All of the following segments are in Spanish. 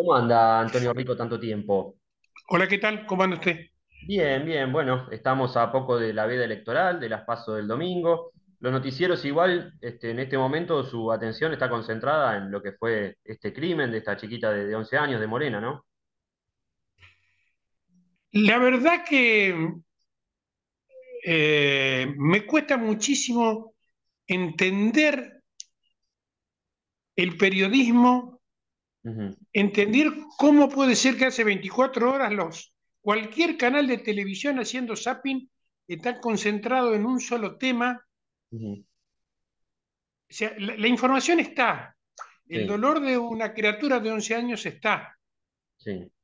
¿Cómo anda Antonio Rico tanto tiempo? Hola, ¿qué tal? ¿Cómo anda usted? Bien, bien. Bueno, estamos a poco de la veda electoral, de las pasos del domingo. Los noticieros igual, este, en este momento su atención está concentrada en lo que fue este crimen de esta chiquita de, 11 años, de Morena, ¿no? La verdad que eh, me cuesta muchísimo entender el periodismo Entender cómo puede ser que hace 24 horas los cualquier canal de televisión haciendo zapping está concentrado en un solo tema. la, información está. El dolor de una criatura de 11 años está.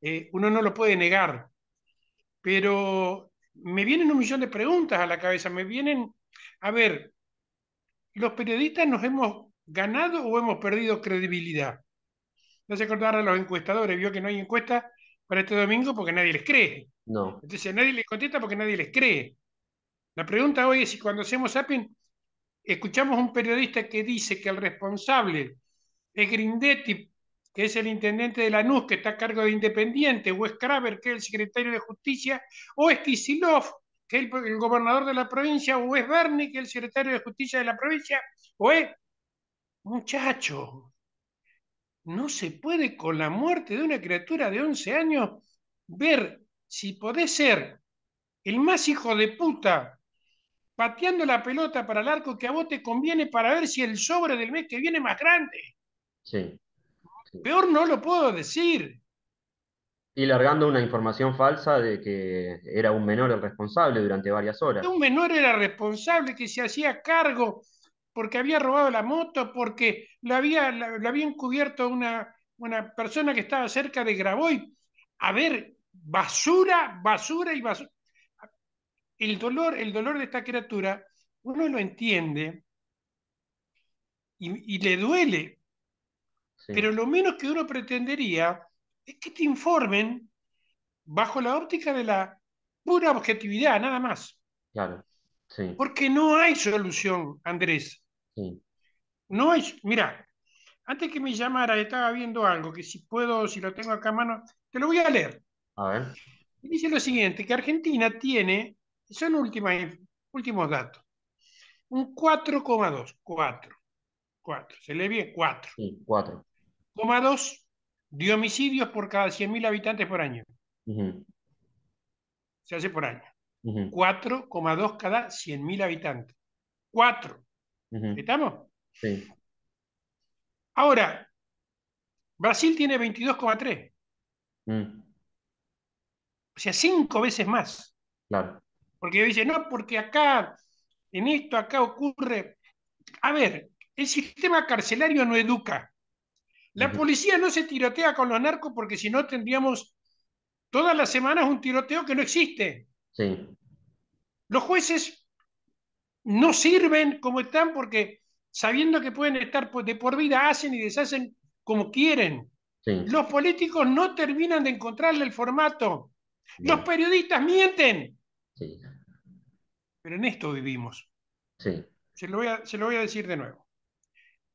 Eh, uno no lo puede negar. Pero me vienen un millón de preguntas a la cabeza. Me vienen, a ver, ¿los periodistas nos hemos ganado o hemos perdido credibilidad? no se de los encuestadores, vio que no hay encuesta para este domingo porque nadie les cree. No. Entonces nadie les contesta porque nadie les cree. La pregunta hoy es si cuando hacemos Sapien escuchamos un periodista que dice que el responsable es Grindetti, que es el intendente de la NUS, que está a cargo de Independiente, o es Kraber, que es el secretario de Justicia, o es Kisilov, que es el, gobernador de la provincia, o es Berni, que es el secretario de Justicia de la provincia, o es muchacho, no se puede con la muerte de una criatura de 11 años ver si podés ser el más hijo de puta pateando la pelota para el arco que a vos te conviene para ver si el sobre del mes que viene es más grande. Sí, Peor no lo puedo decir. Y largando una información falsa de que era un menor el responsable durante varias horas. Un menor era responsable que se hacía cargo porque había robado la moto, porque lo había, la, había encubierto una, una persona que estaba cerca de Graboy. A ver, basura, basura y basura. El dolor, el dolor de esta criatura, uno lo entiende y, le duele. Pero lo menos que uno pretendería es que te informen bajo la óptica de la pura objetividad, nada más. Claro, Porque no hay solución, Andrés. No es, mira, antes que me llamara estaba viendo algo que si puedo, si lo tengo acá a mano, te lo voy a leer. A ver. Dice lo siguiente, que Argentina tiene, son últimas, últimos datos, un 4,2, 4, 4, se le viene 4. Sí, 4,2 de homicidios por cada 100.000 habitantes por año. Se hace por año. 4,2 cada 100.000 habitantes. 4. ¿Estamos? Sí. Ahora, Brasil tiene 22,3. Mm. O sea, cinco veces más. Claro. Porque dice, no, porque acá, en esto, acá ocurre. A ver, el sistema carcelario no educa. La policía no se tirotea con los narcos porque si no tendríamos todas las semanas un tiroteo que no existe. Sí. Los jueces no sirven como están porque sabiendo que pueden estar de por vida, hacen y deshacen como quieren. Los políticos no terminan de encontrarle el formato. Los periodistas mienten. Pero en esto vivimos. Se, lo voy a, se lo voy a decir de nuevo.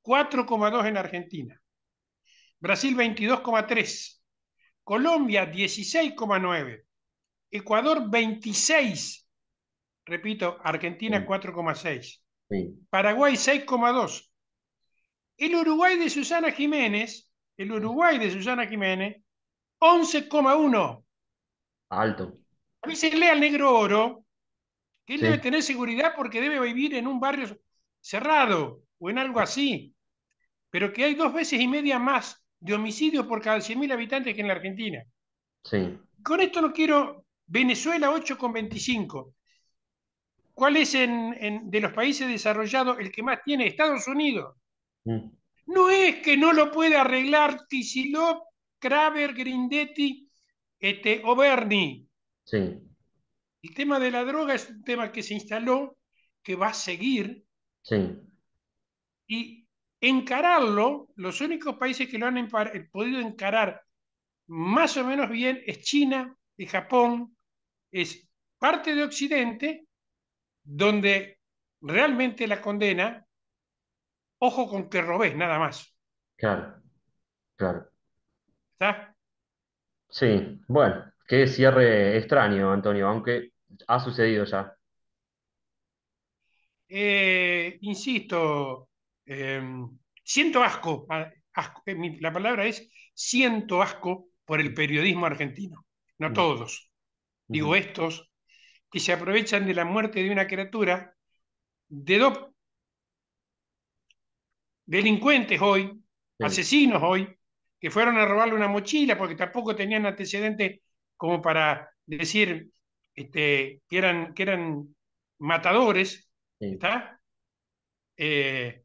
4,2 en Argentina. Brasil 22,3. Colombia 16,9. Ecuador 26 repito, Argentina 4,6. Paraguay 6,2. El Uruguay de Susana Jiménez, el Uruguay de Susana Jiménez, 11,1. Alto. A se lee al negro oro que él debe tener seguridad porque debe vivir en un barrio cerrado o en algo así, pero que hay dos veces y media más de homicidios por cada 100.000 habitantes que en la Argentina. Con esto no quiero Venezuela 8,25. ¿Cuál es en, de los países desarrollados el que más tiene? Estados Unidos. Mm. No es que no lo pueda arreglar Tisilop, Kraber, Grindetti este, o Sí. El tema de la droga es un tema que se instaló, que va a seguir. Sí. Y encararlo, los únicos países que lo han eh, podido encarar más o menos bien es China, y Japón, es parte de Occidente donde realmente la condena, ojo con que robés, nada más. Claro, claro. ¿Está? Sí, bueno, qué cierre extraño, Antonio, aunque ha sucedido ya. Eh, insisto, em, siento asco, eh, la palabra es siento asco por el periodismo argentino, no mm. todos. Digo estos que se aprovechan de la muerte de una criatura, de dos delincuentes hoy, asesinos hoy, que fueron a robarle una mochila porque tampoco tenían antecedentes como para decir este, que, eran, que eran matadores, ¿está? Eh,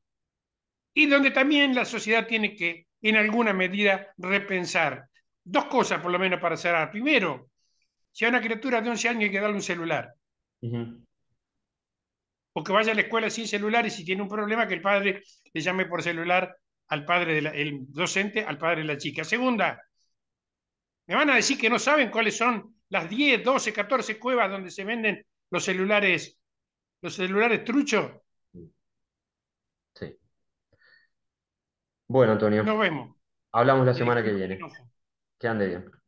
y donde también la sociedad tiene que, en alguna medida, repensar dos cosas por lo menos para cerrar. Primero, si a una criatura de 11 años hay que darle un celular. O que vaya a la escuela sin celular y si tiene un problema que el padre le llame por celular al padre del docente, al padre de la chica. Segunda, me van a decir que no saben cuáles son las 10, 12, 14 cuevas donde se venden los celulares, los celulares trucho. Sí. Bueno, Antonio. Nos vemos. Hablamos la semana que viene. Que ande bien.